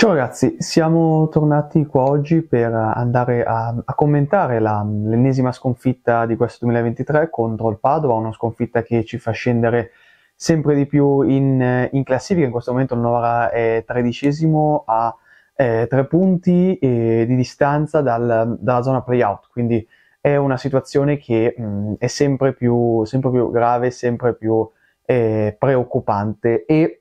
Ciao ragazzi, siamo tornati qua oggi per andare a, a commentare la, l'ennesima sconfitta di questo 2023 contro il Padova, una sconfitta che ci fa scendere sempre di più in, in classifica, in questo momento il Novara è tredicesimo a eh, tre punti eh, di distanza dal, dalla zona playout, quindi è una situazione che mh, mm, è sempre più, sempre più, grave, sempre più eh, preoccupante e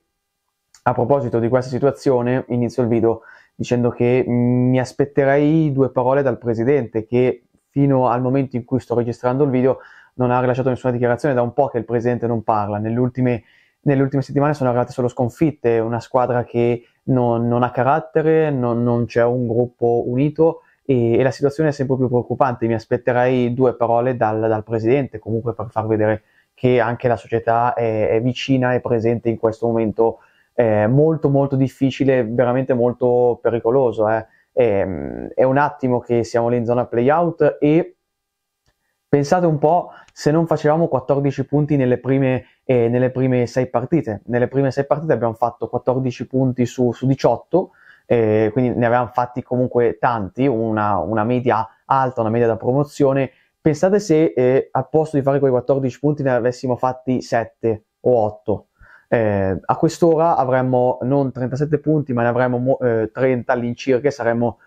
a proposito di questa situazione, inizio il video dicendo che mm, mi aspetterei due parole dal presidente che fino al momento in cui sto registrando il video non ha rilasciato nessuna dichiarazione, da un po' che il presidente non parla. Nelle ultime, nelle ultime settimane sono arrivate solo sconfitte, una squadra che non, non ha carattere, non, non, c'è un gruppo unito e, e, la situazione è sempre più preoccupante. Mi aspetterei due parole dal, dal presidente comunque per far vedere che anche la società è, è vicina e presente in questo momento eh, molto molto difficile, veramente molto pericoloso. Eh. E, ehm, è un attimo che siamo lì in zona playout e pensate un po' se non facevamo 14 punti nelle prime, eh, nelle prime 6 partite. Nelle prime 6 partite abbiamo fatto 14 punti su, su 18, eh, quindi ne avevamo fatti comunque tanti, una, una, media alta, una media da promozione. Pensate se eh, al posto di fare quei 14 punti ne avessimo fatti 7 o 8 eh, a quest'ora avremmo non 37 punti, ma ne avremmo eh, 30 all'incirca e saremmo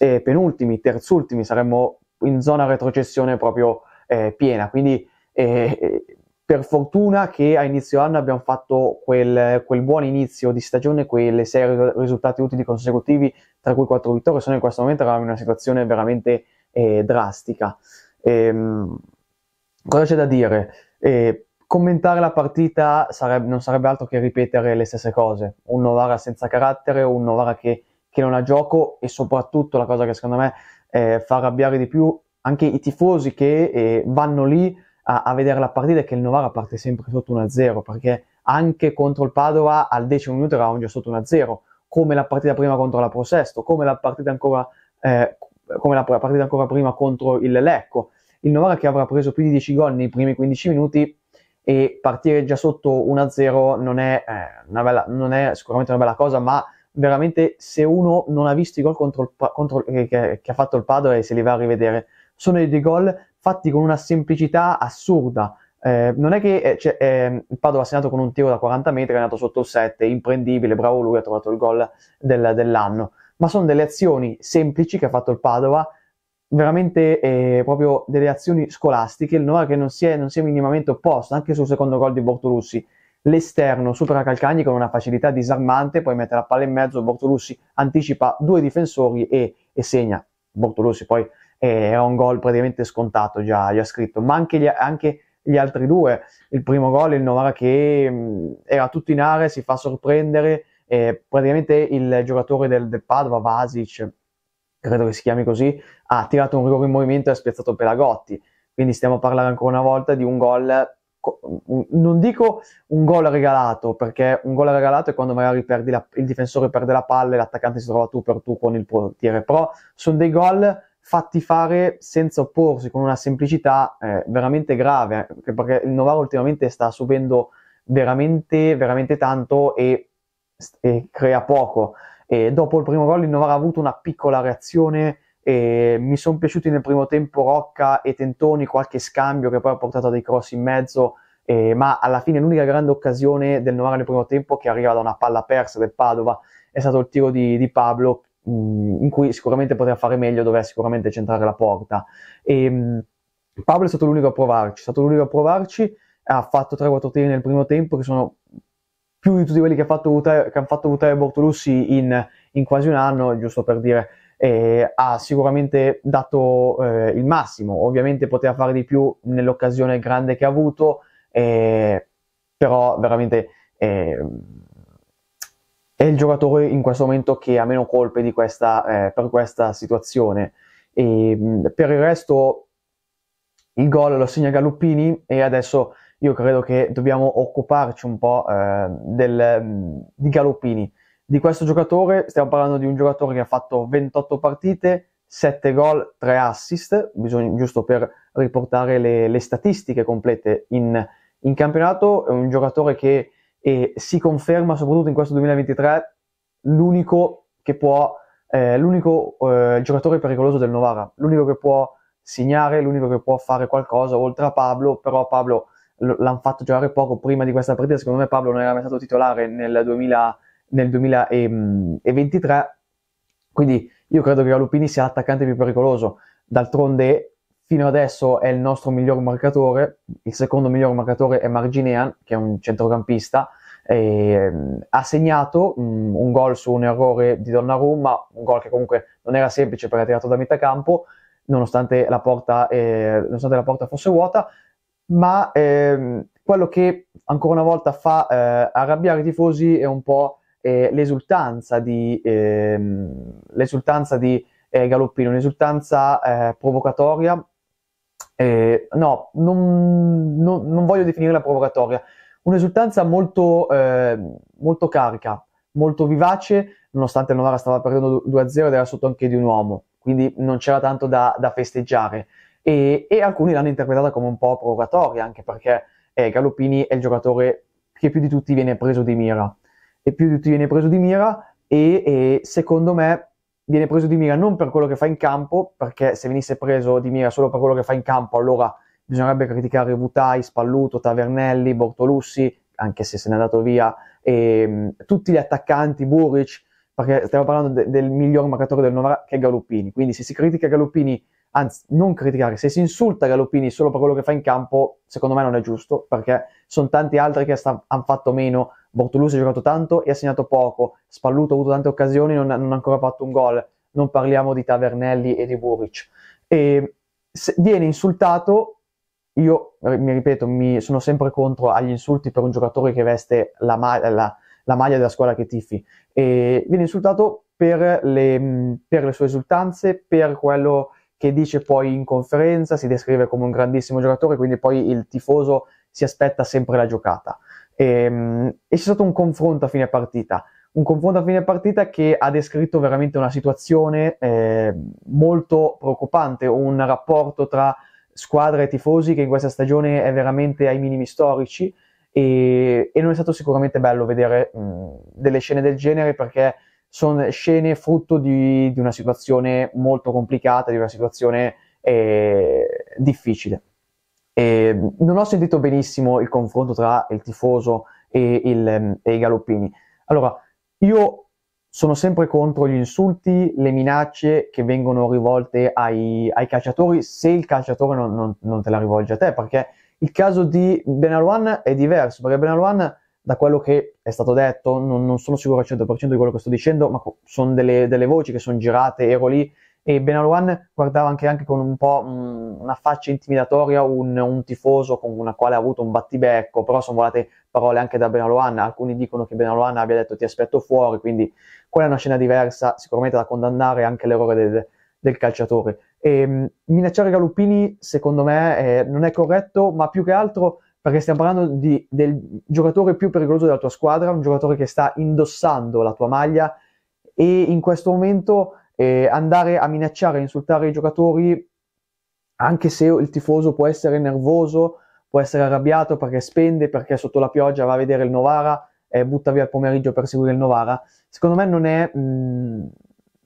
eh, penultimi, terzultimi, saremmo in zona retrocessione proprio eh, piena. Quindi eh, per fortuna che a inizio anno abbiamo fatto quel, quel buon inizio di stagione, quelle sei risultati utili consecutivi, tra cui quattro vittorie, sono in questo momento eravamo in una situazione veramente eh, drastica. Ehm, cosa c'è da dire? Eh, Commentare la partita sarebbe, non sarebbe altro che ripetere le stesse cose, un Novara senza carattere, un Novara che, che non ha gioco e soprattutto la cosa che secondo me eh, fa arrabbiare di più anche i tifosi che eh, vanno lì a, a, vedere la partita è che il Novara parte sempre sotto 1-0 perché anche contro il Padova al decimo minuto eravamo già sotto 1-0 come la partita prima contro la Prosesto come la partita ancora, eh, come la partita ancora prima contro il Lecco il Novara che avrà preso più di 10 gol nei primi 15 minuti e partire già sotto 1-0 non è, eh, bella, non è sicuramente una bella cosa, ma veramente se uno non ha visto i gol contro il, contro, eh, che, che, ha fatto il Padova e se li va a rivedere, sono dei gol fatti con una semplicità assurda. Eh, non è che cioè, il Padova ha segnato con un tiro da 40 metri, è andato sotto il 7, imprendibile, bravo lui, ha trovato il gol del, dell'anno, ma sono delle azioni semplici che ha fatto il Padova veramente eh, proprio delle azioni scolastiche, il Novara che non si, è, non si è minimamente opposto, anche sul secondo gol di Bortolussi, l'esterno supera Calcagni con una facilità disarmante, poi mette la palla in mezzo, Bortolussi anticipa due difensori e, e segna. Bortolussi poi eh, è un gol praticamente scontato, già, già scritto, ma anche, gli, anche gli altri due, il primo gol, il Novara che mh, mm, era tutto in area, si fa sorprendere, eh, praticamente il giocatore del, del Padova, Vasic, credo che si chiami così, ha tirato un rigore in movimento e ha spiazzato Pelagotti. Quindi stiamo a parlare ancora una volta di un gol, non dico un gol regalato, perché un gol regalato è quando magari la, il difensore perde la palla e l'attaccante si trova tu per tu con il portiere, però sono dei gol fatti fare senza opporsi, con una semplicità eh, veramente grave, eh, perché il Novaro ultimamente sta subendo veramente, veramente tanto e, e crea poco. E dopo il primo gol il Novara ha avuto una piccola reazione e mi sono piaciuti nel primo tempo Rocca e Tentoni, qualche scambio che poi ha portato dei cross in mezzo, eh, ma alla fine l'unica grande occasione del Novara nel primo tempo che arriva da una palla persa del Padova è stato il tiro di, di Pablo mh, mm, in cui sicuramente poteva fare meglio, doveva sicuramente centrare la porta. E, ehm, mh, Pablo è stato l'unico a provarci, è stato l'unico a provarci, ha fatto 3-4 tiri nel primo tempo che sono più di tutti quelli che, ha fatto votare, che hanno fatto votare Bortolussi in, in quasi un anno, giusto per dire. Eh, ha sicuramente dato eh, il massimo, ovviamente poteva fare di più nell'occasione grande che ha avuto, eh, però veramente eh, è il giocatore in questo momento che ha meno colpe di questa, eh, per questa situazione. E, per il resto il gol lo segna Galuppini e adesso io credo che dobbiamo occuparci un po' eh, del, di Galoppini. Di questo giocatore stiamo parlando di un giocatore che ha fatto 28 partite, 7 gol, 3 assist, bisogna, giusto per riportare le, le statistiche complete in, in, campionato, è un giocatore che eh, si conferma soprattutto in questo 2023 l'unico che può eh, l'unico eh, giocatore pericoloso del Novara, l'unico che può segnare, l'unico che può fare qualcosa oltre a Pablo, però Pablo l'hanno fatto giocare poco prima di questa partita. Secondo me Pablo non era mai stato titolare nel, 2000, nel 2023. Mm, Quindi io credo che Galupini sia l'attaccante più pericoloso. D'altronde, fino adesso è il nostro miglior marcatore. Il secondo miglior marcatore è Marginean, che è un centrocampista. E, mm, ha segnato mh, mm, un gol su un errore di Donnarumma, un gol che comunque non era semplice perché ha tirato da metà campo, nonostante la porta, eh, nonostante la porta fosse vuota ma ehm, quello che ancora una volta fa eh, arrabbiare i tifosi è un po' eh, l'esultanza di, ehm, l'esultanza di eh, Galoppino, un'esultanza eh, provocatoria. Eh, no, non, non, non, voglio definirla provocatoria, un'esultanza molto, ehm, molto carica, molto vivace, nonostante il Novara stava perdendo 2-0 ed era sotto anche di un uomo, quindi non c'era tanto da, da festeggiare e, e alcuni l'hanno interpretata come un po' provocatoria, anche perché eh, Galoppini è il giocatore che più di tutti viene preso di mira, e più di tutti viene preso di mira e, e secondo me viene preso di mira non per quello che fa in campo, perché se venisse preso di mira solo per quello che fa in campo, allora bisognerebbe criticare Vutai, Spalluto, Tavernelli, Bortolussi, anche se se n'è andato via, e, ehm, tutti gli attaccanti, Buric, perché stiamo parlando de- del miglior marcatore del Novara che è Galuppini. Quindi se si critica Galuppini anzi non criticare, se si insulta Galoppini solo per quello che fa in campo, secondo me non è giusto, perché sono tanti altri che sta, hanno fatto meno, Bortoluso ha giocato tanto e ha segnato poco, Spalluto ha avuto tante occasioni, non, non ha ancora fatto un gol, non parliamo di Tavernelli e di Buric. E se viene insultato, io eh, mi ripeto, mi sono sempre contro agli insulti per un giocatore che veste la, ma- la, la maglia della squadra che tifi, e viene insultato per le, per le sue esultanze, per quello che dice poi in conferenza, si descrive come un grandissimo giocatore, quindi poi il tifoso si aspetta sempre la giocata. E, ehm, e c'è stato un confronto a fine partita, un confronto a fine partita che ha descritto veramente una situazione eh, molto preoccupante, un rapporto tra squadra e tifosi che in questa stagione è veramente ai minimi storici e, e non è stato sicuramente bello vedere mh, delle scene del genere perché sono scene frutto di, di, una situazione molto complicata, di una situazione eh, difficile. E non ho sentito benissimo il confronto tra il tifoso e, il, e i galoppini. Allora, io sono sempre contro gli insulti, le minacce che vengono rivolte ai, ai calciatori se il calciatore non, non, non, te la rivolge a te, perché il caso di Benaluan è diverso, perché Benaluan, da quello che è stato detto, non, non sono sicuro al 100% di quello che sto dicendo, ma sono delle, delle voci che sono girate, ero lì e Benaluan guardava anche, anche, con un po' mm, una faccia intimidatoria un, un tifoso con una quale ha avuto un battibecco, però sono volate parole anche da Benaluan, alcuni dicono che Benaluan abbia detto ti aspetto fuori, quindi quella è una scena diversa, sicuramente da condannare anche l'errore del, del calciatore. E, ehm, minacciare Galuppini secondo me eh, non è corretto, ma più che altro perché stiamo parlando di, del giocatore più pericoloso della tua squadra, un giocatore che sta indossando la tua maglia e in questo momento eh, andare a minacciare, a insultare i giocatori, anche se il tifoso può essere nervoso, può essere arrabbiato perché spende, perché sotto la pioggia va a vedere il Novara e butta via il pomeriggio per seguire il Novara, secondo me non è, mh, mm,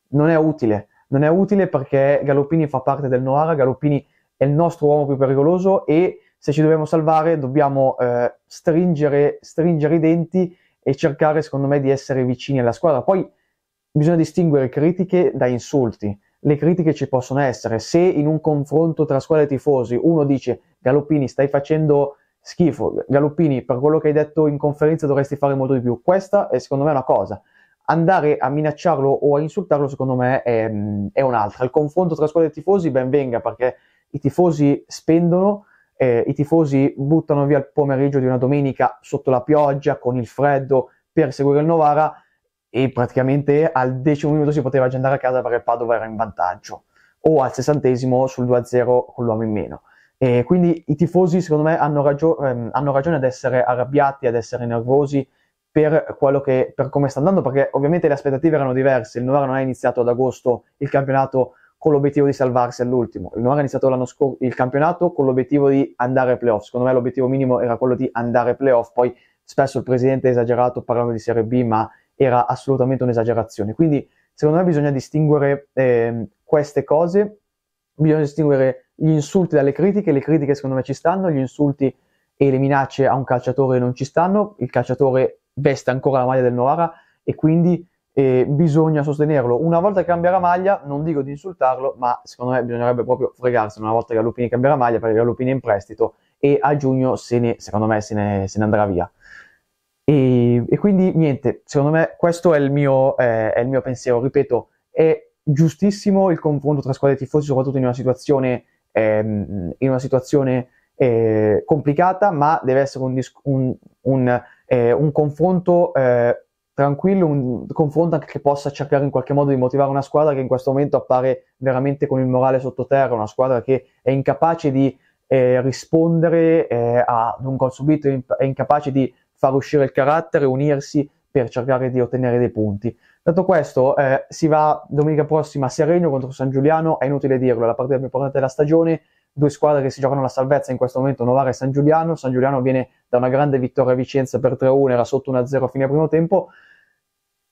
non è utile. Non è utile perché Galoppini fa parte del Novara, Galoppini è il nostro uomo più pericoloso e se ci dobbiamo salvare dobbiamo eh, stringere, stringere i denti e cercare, secondo me, di essere vicini alla squadra. Poi bisogna distinguere critiche da insulti. Le critiche ci possono essere. Se in un confronto tra squadre e tifosi uno dice Galoppini stai facendo schifo, Galoppini per quello che hai detto in conferenza dovresti fare molto di più, questa è secondo me una cosa. Andare a minacciarlo o a insultarlo secondo me è, è un'altra. Il confronto tra squadre e tifosi ben venga perché i tifosi spendono, eh, i tifosi buttano via il pomeriggio di una domenica sotto la pioggia, con il freddo, per seguire il Novara e praticamente al decimo minuto si poteva già andare a casa perché Padova era in vantaggio o al sessantesimo sul 2-0 con l'uomo in meno. E quindi i tifosi secondo me hanno, ragio- ehm, hanno ragione ad essere arrabbiati, ad essere nervosi per, che, per come sta andando perché ovviamente le aspettative erano diverse, il Novara non ha iniziato ad agosto il campionato con l'obiettivo di salvarsi all'ultimo. Il Novara ha iniziato l'anno scorso il campionato con l'obiettivo di andare ai playoff. Secondo me l'obiettivo minimo era quello di andare ai playoff. Poi spesso il presidente è esagerato parlando di Serie B, ma era assolutamente un'esagerazione. Quindi, secondo me, bisogna distinguere eh, queste cose. Bisogna distinguere gli insulti dalle critiche. Le critiche, secondo me, ci stanno. Gli insulti e le minacce a un calciatore non ci stanno. Il calciatore veste ancora la maglia del Noara e quindi e bisogna sostenerlo. Una volta che cambierà maglia, non dico di insultarlo, ma secondo me bisognerebbe proprio fregarsene una volta che Gallupini cambia maglia, perché Gallupini è in prestito e a giugno, se ne, secondo me, se ne, se ne andrà via. E, e, quindi niente, secondo me questo è il mio, eh, è il mio pensiero. Ripeto, è giustissimo il confronto tra squadre e tifosi, soprattutto in una situazione, ehm, in una situazione eh, complicata, ma deve essere un, un, un, eh, un confronto eh, tranquillo un confronto anche che possa cercare in qualche modo di motivare una squadra che in questo momento appare veramente con il morale sottoterra, una squadra che è incapace di eh, rispondere eh, ad un gol subito, è incapace di far uscire il carattere, unirsi per cercare di ottenere dei punti. Detto questo, eh, si va domenica prossima a Serenio contro San Giuliano, è inutile dirlo, è la partita più importante della stagione, due squadre che si giocano la salvezza in questo momento, Novara e San Giuliano. San Giuliano viene da una grande vittoria a Vicenza per 3-1, era sotto 1-0 a fine primo tempo.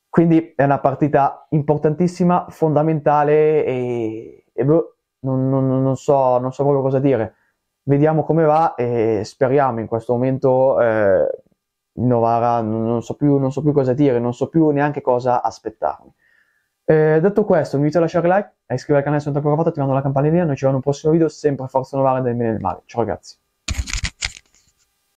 Quindi è una partita importantissima, fondamentale e, e boh, non, non, non, so, non, so, proprio cosa dire. Vediamo come va e speriamo in questo momento eh, Novara, non so, più, non so più cosa dire, non so più neanche cosa aspettarmi. Eh, detto questo, vi invito a lasciare like, a iscrivervi al canale se non ti ancora fatto, attivando la campanellina, noi ci vediamo in un prossimo video, sempre Forza Novara del Bene e del Male. Ciao ragazzi!